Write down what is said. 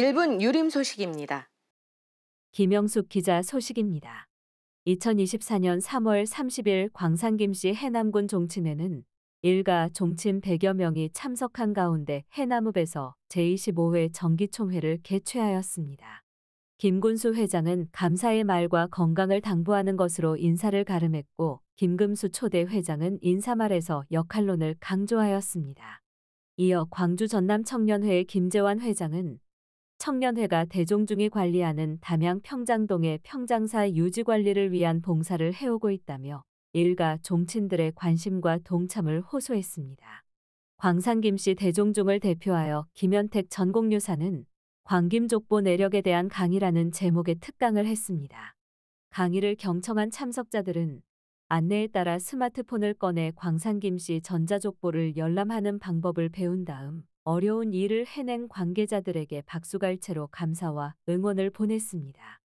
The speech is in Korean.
1분 유림 소식입니다. 김영숙 기자 소식입니다. 2024년 3월 30일 광산 김씨 해남군 종친회는 일가 종친 100여 명이 참석한 가운데 해남읍에서 제25회 정기총회를 개최하였습니다. 김군수 회장은 감사의 말과 건강을 당부하는 것으로 인사를 가름했고 김금수 초대 회장은 인사말에서 역할론을 강조하였습니다. 이어 광주 전남 청년회의 김재환 회장은 청년회가 대종중이 관리하는 담양 평장동의 평장사 유지관리를 위한 봉사를 해오고 있다며 일가 종친들의 관심과 동참을 호소했습니다. 광산김씨 대종중을 대표하여 김현택 전공유사는 광김족보 내력에 대한 강의라는 제목의 특강을 했습니다. 강의를 경청한 참석자들은 안내에 따라 스마트폰을 꺼내 광산김씨 전자족보를 열람하는 방법을 배운 다음 어려운 일을 해낸 관계자들에게 박수갈채로 감사와 응원을 보냈습니다.